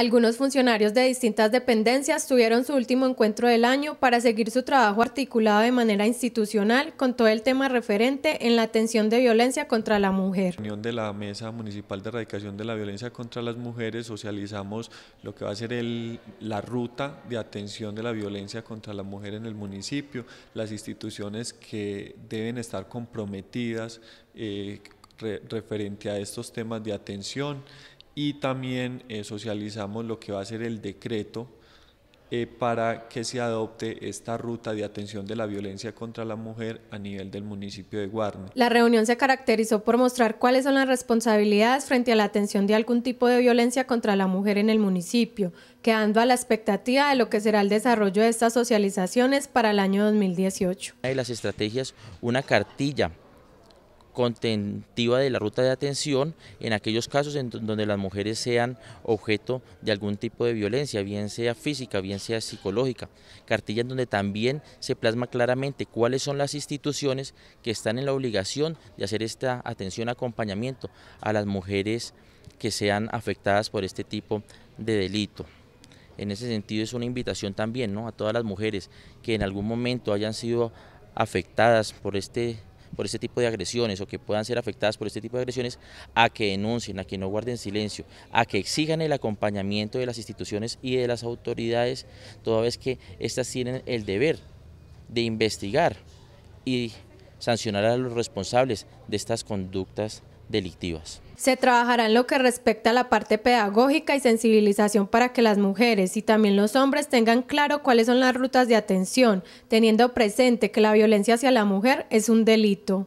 Algunos funcionarios de distintas dependencias tuvieron su último encuentro del año para seguir su trabajo articulado de manera institucional con todo el tema referente en la atención de violencia contra la mujer. En la reunión de la Mesa Municipal de Erradicación de la Violencia contra las Mujeres socializamos lo que va a ser la ruta de atención de la violencia contra la mujer en el municipio, las instituciones que deben estar comprometidas eh, referente a estos temas de atención y también eh, socializamos lo que va a ser el decreto eh, para que se adopte esta ruta de atención de la violencia contra la mujer a nivel del municipio de Guarne. La reunión se caracterizó por mostrar cuáles son las responsabilidades frente a la atención de algún tipo de violencia contra la mujer en el municipio, quedando a la expectativa de lo que será el desarrollo de estas socializaciones para el año 2018. Hay las estrategias, una cartilla contentiva de la ruta de atención en aquellos casos en donde las mujeres sean objeto de algún tipo de violencia, bien sea física, bien sea psicológica. Cartilla en donde también se plasma claramente cuáles son las instituciones que están en la obligación de hacer esta atención, acompañamiento a las mujeres que sean afectadas por este tipo de delito en ese sentido es una invitación también ¿no? a todas las mujeres que en algún momento hayan sido afectadas por este por este tipo de agresiones o que puedan ser afectadas por este tipo de agresiones, a que denuncien, a que no guarden silencio, a que exijan el acompañamiento de las instituciones y de las autoridades, toda vez que éstas tienen el deber de investigar y sancionar a los responsables de estas conductas delictivas. Se trabajará en lo que respecta a la parte pedagógica y sensibilización para que las mujeres y también los hombres tengan claro cuáles son las rutas de atención, teniendo presente que la violencia hacia la mujer es un delito.